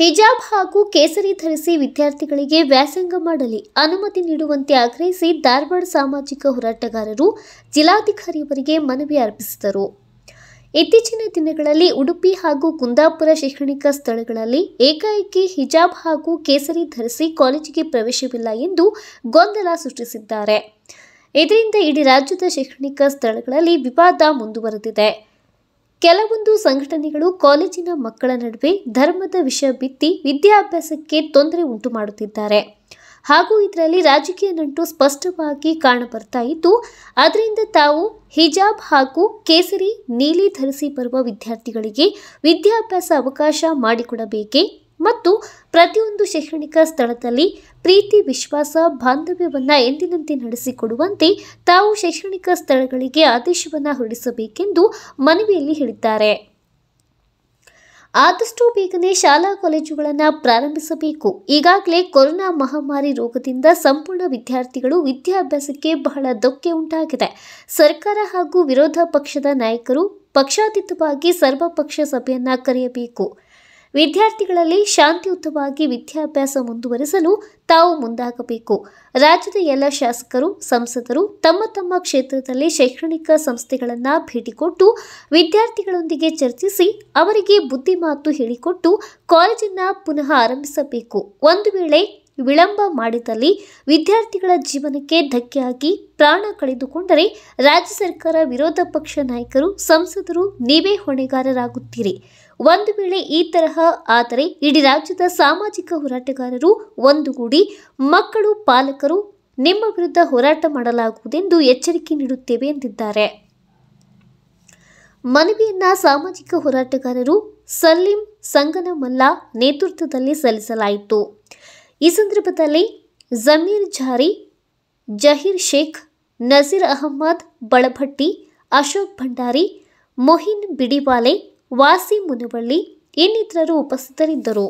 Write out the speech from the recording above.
ಹಿಜಾಬ್ ಹಾಗೂ ಕೇಸರಿ ಧರಿಸಿ ವಿದ್ಯಾರ್ಥಿಗಳಿಗೆ ವ್ಯಾಸಂಗ ಮಾಡಲಿ ಅನುಮತಿ ನೀಡುವಂತೆ ಆಗ್ರಹಿಸಿ ಧಾರವಾಡ ಸಾಮಾಜಿಕ ಹೋರಾಟಗಾರರು ಜಿಲ್ಲಾಧಿಕಾರಿಯವರಿಗೆ ಮನವಿ ಅರ್ಪಿಸಿದರು ಇತ್ತೀಚಿನ ದಿನಗಳಲ್ಲಿ ಉಡುಪಿ ಹಾಗೂ ಕುಂದಾಪುರ ಶೈಕ್ಷಣಿಕ ಸ್ಥಳಗಳಲ್ಲಿ ಏಕಾಏಕಿ ಹಿಜಾಬ್ ಹಾಗೂ ಕೇಸರಿ ಧರಿಸಿ ಕಾಲೇಜಿಗೆ ಪ್ರವೇಶವಿಲ್ಲ ಎಂದು ಗೊಂದಲ ಸೃಷ್ಟಿಸಿದ್ದಾರೆ ಇದರಿಂದ ಇಡೀ ರಾಜ್ಯದ ಶೈಕ್ಷಣಿಕ ಸ್ಥಳಗಳಲ್ಲಿ ವಿವಾದ ಮುಂದುವರೆದಿದೆ ಕೆಲವೊಂದು ಸಂಘಟನೆಗಳು ಕಾಲೇಜಿನ ಮಕ್ಕಳ ನಡುವೆ ಧರ್ಮದ ವಿಷಯ ಬಿತ್ತಿ ವಿದ್ಯಾಭ್ಯಾಸಕ್ಕೆ ತೊಂದರೆ ಉಂಟು ಮಾಡುತ್ತಿದ್ದಾರೆ ಹಾಗೂ ಇದರಲ್ಲಿ ರಾಜಕೀಯ ನಂಟು ಸ್ಪಷ್ಟವಾಗಿ ಕಾಣಬರ್ತಾ ಇದ್ದು ಅದರಿಂದ ತಾವು ಹಿಜಾಬ್ ಹಾಗೂ ಕೇಸರಿ ನೀಲಿ ಧರಿಸಿ ಬರುವ ವಿದ್ಯಾರ್ಥಿಗಳಿಗೆ ವಿದ್ಯಾಭ್ಯಾಸ ಅವಕಾಶ ಮಾಡಿಕೊಡಬೇಕೆ ಮತ್ತು ಪ್ರತಿಯೊಂದು ಶೈಕ್ಷಣಿಕ ಸ್ಥಳದಲ್ಲಿ ಪ್ರೀತಿ ವಿಶ್ವಾಸ ಬಾಂಧವ್ಯವನ್ನು ಎಂದಿನಂತೆ ನಡೆಸಿಕೊಡುವಂತೆ ತಾವು ಶೈಕ್ಷಣಿಕ ಸ್ಥಳಗಳಿಗೆ ಆದೇಶವನ್ನು ಹೊರಡಿಸಬೇಕೆಂದು ಮನವಿಯಲ್ಲಿ ಹೇಳಿದ್ದಾರೆ ಆದಷ್ಟು ಬೇಗನೆ ಶಾಲಾ ಕಾಲೇಜುಗಳನ್ನು ಪ್ರಾರಂಭಿಸಬೇಕು ಈಗಾಗಲೇ ಕೊರೋನಾ ಮಹಾಮಾರಿ ರೋಗದಿಂದ ಸಂಪೂರ್ಣ ವಿದ್ಯಾರ್ಥಿಗಳು ವಿದ್ಯಾಭ್ಯಾಸಕ್ಕೆ ಬಹಳ ಧಕ್ಕೆ ಉಂಟಾಗಿದೆ ಸರ್ಕಾರ ಹಾಗೂ ವಿರೋಧ ಪಕ್ಷದ ನಾಯಕರು ಪಕ್ಷಾತೀತವಾಗಿ ಸರ್ವಪಕ್ಷ ಸಭೆಯನ್ನು ಕರೆಯಬೇಕು ವಿದ್ಯಾರ್ಥಿಗಳಲ್ಲಿ ಶಾಂತಿಯುತವಾಗಿ ವಿದ್ಯಾಭ್ಯಾಸ ಮುಂದುವರಿಸಲು ತಾವು ಮುಂದಾಗಬೇಕು ರಾಜ್ಯದ ಎಲ್ಲ ಶಾಸಕರು ಸಂಸದರು ತಮ್ಮ ತಮ್ಮ ಕ್ಷೇತ್ರದಲ್ಲಿ ಶೈಕ್ಷಣಿಕ ಸಂಸ್ಥೆಗಳನ್ನು ಕೊಟ್ಟು ವಿದ್ಯಾರ್ಥಿಗಳೊಂದಿಗೆ ಚರ್ಚಿಸಿ ಅವರಿಗೆ ಬುದ್ಧಿಮಾತು ಹೇಳಿಕೊಟ್ಟು ಕಾಲೇಜನ್ನು ಪುನಃ ಆರಂಭಿಸಬೇಕು ಒಂದು ವೇಳೆ ವಿಳಂಬ ಮಾಡಿದಲ್ಲಿ ವಿದ್ಯಾರ್ಥಿಗಳ ಜೀವನಕ್ಕೆ ಧಕ್ಕೆಯಾಗಿ ಪ್ರಾಣ ಕಳೆದುಕೊಂಡರೆ ರಾಜ್ಯ ಸರ್ಕಾರ ವಿರೋಧ ಪಕ್ಷ ನಾಯಕರು ಸಂಸದರು ನೀವೇ ಹೊಣೆಗಾರರಾಗುತ್ತೀರಿ ಒಂದು ವೇಳೆ ಈ ತರಹ ಆದರೆ ಇಡೀ ರಾಜ್ಯದ ಸಾಮಾಜಿಕ ಹೋರಾಟಗಾರರು ಒಂದುಗೂಡಿ ಮಕ್ಕಳು ಪಾಲಕರು ನಿಮ್ಮ ವಿರುದ್ಧ ಹೋರಾಟ ಮಾಡಲಾಗುವುದೆಂದು ಎಚ್ಚರಿಕೆ ನೀಡುತ್ತೇವೆ ಎಂದಿದ್ದಾರೆ ಮನವಿಯನ್ನ ಸಾಮಾಜಿಕ ಹೋರಾಟಗಾರರು ಸಲೀಂ ಸಂಗನಮಲ್ಲ ನೇತೃತ್ವದಲ್ಲಿ ಸಲ್ಲಿಸಲಾಯಿತು ಈ ಸಂದರ್ಭದಲ್ಲಿ ಜಮೀರ್ ಜಾರಿ ಜಹೀರ್ ಶೇಖ್ ನಜೀರ್ ಅಹಮ್ಮದ್ ಬಳಭಟ್ಟಿ ಅಶೋಕ್ ಭಂಡಾರಿ ಮೊಹಿನ್ ಬಿಡಿವಾಲೆ ವಾಸಿ ಮುನವಳ್ಳಿ ಇನ್ನಿತರರು ಉಪಸ್ಥಿತರಿದ್ದರು